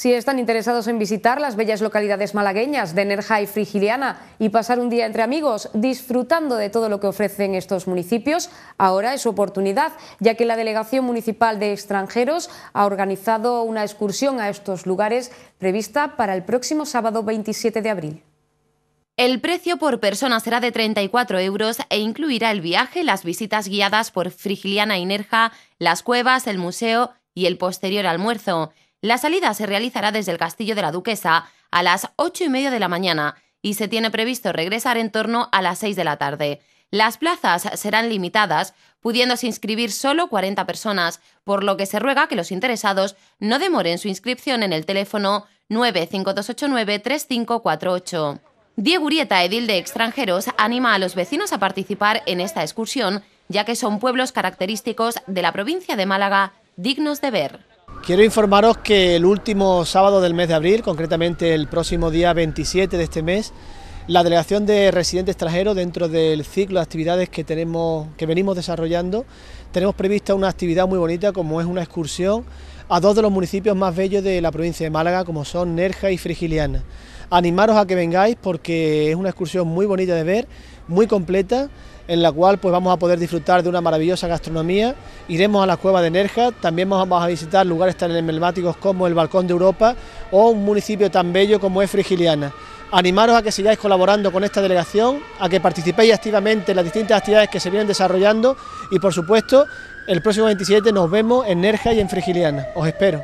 Si están interesados en visitar las bellas localidades malagueñas de Nerja y Frigiliana y pasar un día entre amigos disfrutando de todo lo que ofrecen estos municipios, ahora es su oportunidad, ya que la Delegación Municipal de Extranjeros ha organizado una excursión a estos lugares prevista para el próximo sábado 27 de abril. El precio por persona será de 34 euros e incluirá el viaje, las visitas guiadas por Frigiliana y Nerja, las cuevas, el museo y el posterior almuerzo. La salida se realizará desde el Castillo de la Duquesa a las ocho y media de la mañana y se tiene previsto regresar en torno a las 6 de la tarde. Las plazas serán limitadas, pudiéndose inscribir solo 40 personas, por lo que se ruega que los interesados no demoren su inscripción en el teléfono 95289-3548. Diego Urieta, edil de extranjeros, anima a los vecinos a participar en esta excursión, ya que son pueblos característicos de la provincia de Málaga dignos de ver. Quiero informaros que el último sábado del mes de abril, concretamente el próximo día 27 de este mes, la delegación de residentes extranjeros dentro del ciclo de actividades que tenemos que venimos desarrollando, tenemos prevista una actividad muy bonita como es una excursión a dos de los municipios más bellos de la provincia de Málaga, como son Nerja y Frigiliana. Animaros a que vengáis porque es una excursión muy bonita de ver, muy completa, en la cual pues vamos a poder disfrutar de una maravillosa gastronomía. Iremos a la cueva de Nerja, también vamos a visitar lugares tan emblemáticos como el Balcón de Europa o un municipio tan bello como es Frigiliana animaros a que sigáis colaborando con esta delegación, a que participéis activamente en las distintas actividades que se vienen desarrollando y por supuesto el próximo 27 nos vemos en Nerja y en Frigiliana. Os espero.